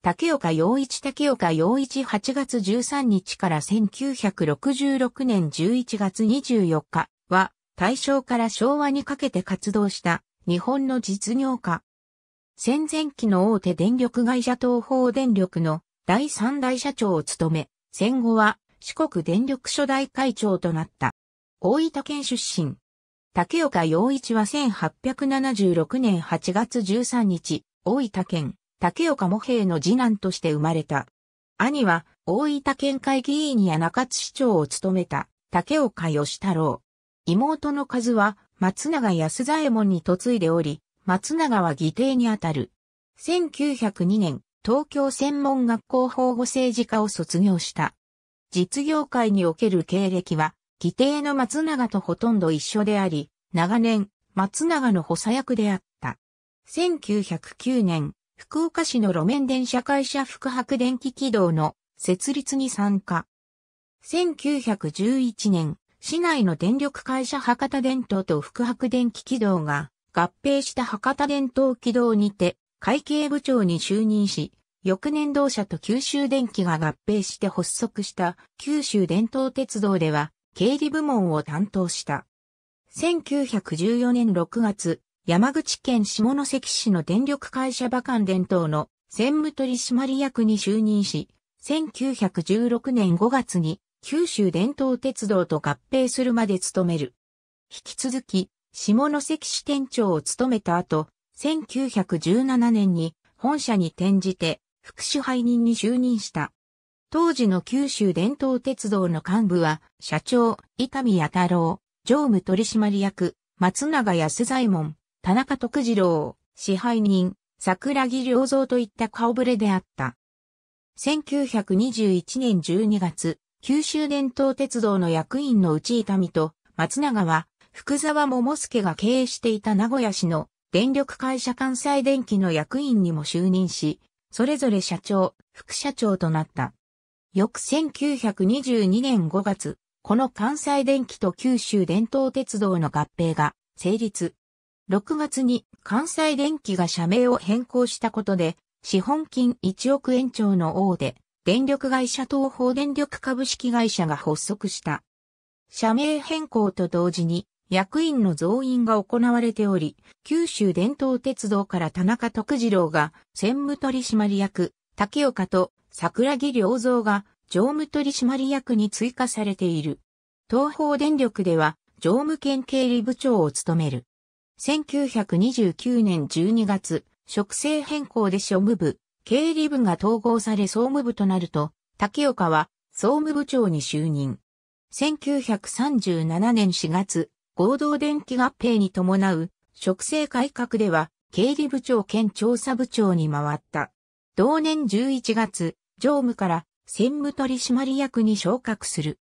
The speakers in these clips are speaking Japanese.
竹岡洋一竹岡洋一8月13日から1966年11月24日は大正から昭和にかけて活動した日本の実業家。戦前期の大手電力会社東方電力の第三代社長を務め、戦後は四国電力初代会長となった。大分県出身。竹岡洋一は1876年8月13日、大分県竹岡茂平の次男として生まれた。兄は大分県会議員や中津市長を務めた竹岡義太郎。妹の数は松永安左衛門に嫁いでおり、松永は議定にあたる。1902年、東京専門学校法護政治科を卒業した。実業界における経歴は、議定の松永とほとんど一緒であり、長年、松永の補佐役であった。1909年、福岡市の路面電車会社福白電気軌道の設立に参加。1911年、市内の電力会社博多電灯と福白電気軌道が合併した博多電灯軌道にて会計部長に就任し、翌年同社と九州電気が合併して発足した九州電灯鉄道では経理部門を担当した。1914年6月、山口県下関市の電力会社馬関伝統の専務取締役に就任し、1916年5月に九州伝統鉄道と合併するまで務める。引き続き、下関市店長を務めた後、1917年に本社に転じて副支配人に就任した。当時の九州伝統鉄道の幹部は、社長、伊丹弥太郎、常務取締役、松永安左衛門、田中徳次郎、支配人、桜木良造といった顔ぶれであった。1921年12月、九州伝統鉄道の役員の内痛みと松永は、福沢桃介が経営していた名古屋市の電力会社関西電機の役員にも就任し、それぞれ社長、副社長となった。翌1922年5月、この関西電機と九州伝統鉄道の合併が成立。6月に関西電機が社名を変更したことで、資本金1億円超の王で、電力会社東方電力株式会社が発足した。社名変更と同時に、役員の増員が行われており、九州伝統鉄道から田中徳次郎が専務取締役、竹岡と桜木良造が常務取締役に追加されている。東方電力では常務県経理部長を務める。1929年12月、職制変更で庶務部、経理部が統合され総務部となると、竹岡は総務部長に就任。1937年4月、合同電気合併に伴う、職制改革では、経理部長兼調査部長に回った。同年11月、常務から専務取締役に昇格する。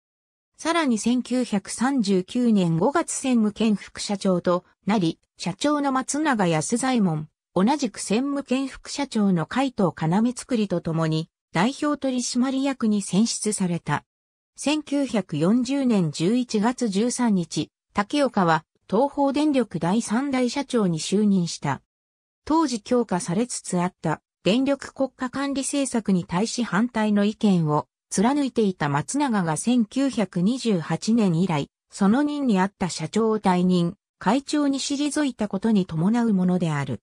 さらに1939年5月専務兼副社長となり、社長の松永安左衛門、同じく専務兼副社長の海藤要作りとともに、代表取締役に選出された。1940年11月13日、竹岡は東方電力第3代社長に就任した。当時強化されつつあった電力国家管理政策に対し反対の意見を貫いていた松永が1928年以来、その任にあった社長を退任、会長に退いたことに伴うものである。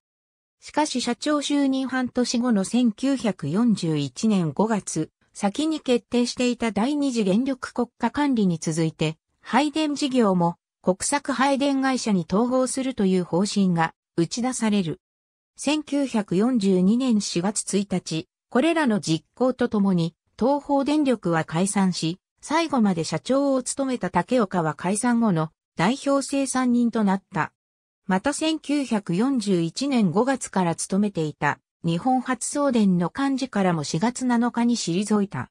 しかし社長就任半年後の1941年5月、先に決定していた第二次原力国家管理に続いて、配電事業も国策配電会社に統合するという方針が打ち出される。1942年4月1日、これらの実行とともに、東方電力は解散し、最後まで社長を務めた竹岡は解散後の代表生産人となった。また1941年5月から勤めていた日本初送電の幹事からも4月7日に退いた。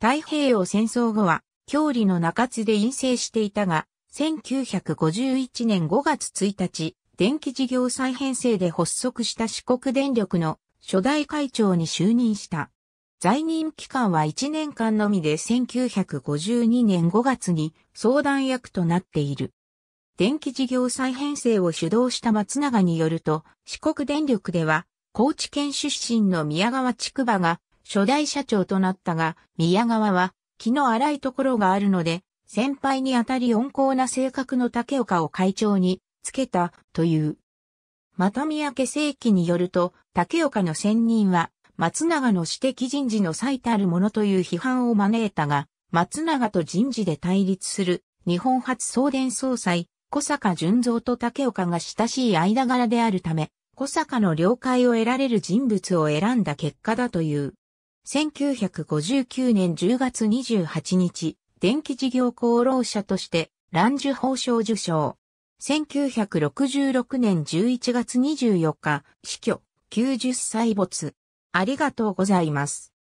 太平洋戦争後は、郷里の中津で陰性していたが、1951年5月1日、電気事業再編成で発足した四国電力の初代会長に就任した。在任期間は1年間のみで1952年5月に相談役となっている。電気事業再編成を主導した松永によると、四国電力では、高知県出身の宮川筑馬が初代社長となったが、宮川は気の荒いところがあるので、先輩にあたり温厚な性格の竹岡を会長につけたという。また三宅正規によると、竹岡の選任は松永の私的人事の最たるものという批判を招いたが、松永と人事で対立する日本初送電総裁、小坂淳三と竹岡が親しい間柄であるため、小坂の了解を得られる人物を選んだ結果だという。1959年10月28日、電気事業功労者として、蘭受法賞受賞。1966年11月24日、死去、90歳没。ありがとうございます。